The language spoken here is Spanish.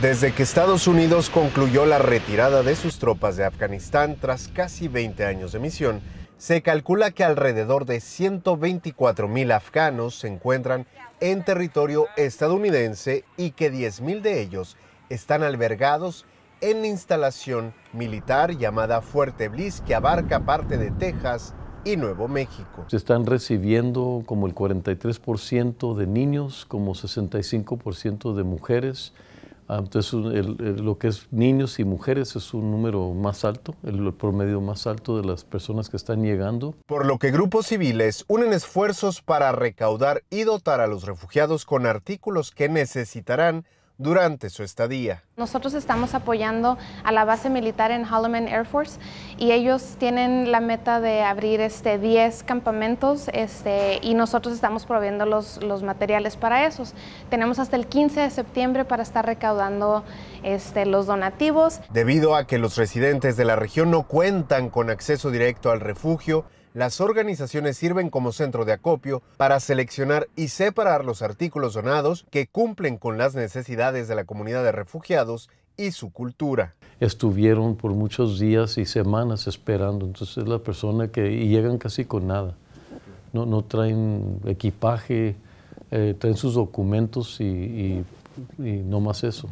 Desde que Estados Unidos concluyó la retirada de sus tropas de Afganistán tras casi 20 años de misión, se calcula que alrededor de 124 mil afganos se encuentran en territorio estadounidense y que 10 mil de ellos están albergados en la instalación militar llamada Fuerte Bliss que abarca parte de Texas y Nuevo México. Se están recibiendo como el 43% de niños, como 65% de mujeres Ah, entonces, lo que es niños y mujeres es un número más alto, el, promedio más alto de las personas que están llegando. Por lo que grupos civiles unen esfuerzos para recaudar y dotar a los refugiados con artículos que necesitarán durante su estadía. Nosotros estamos apoyando a la base militar en Holloman Air Force y ellos tienen la meta de abrir este 10 campamentos este, y nosotros estamos proveyendo los, materiales para esos. Tenemos hasta el 15 de septiembre para estar recaudando este, los donativos. Debido a que los residentes de la región no cuentan con acceso directo al refugio, las organizaciones sirven como centro de acopio para seleccionar y separar los artículos donados que cumplen con las necesidades de la comunidad de refugiados y su cultura. Estuvieron por muchos días y semanas esperando, entonces la persona que y llegan casi con nada. No, traen equipaje, eh, traen sus documentos y no más eso.